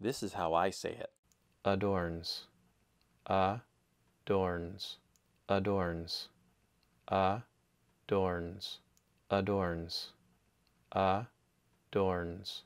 This is how I say it. Adorns. A. Dorns. Adorns. A. Dorns. Adorns. A. Dorns.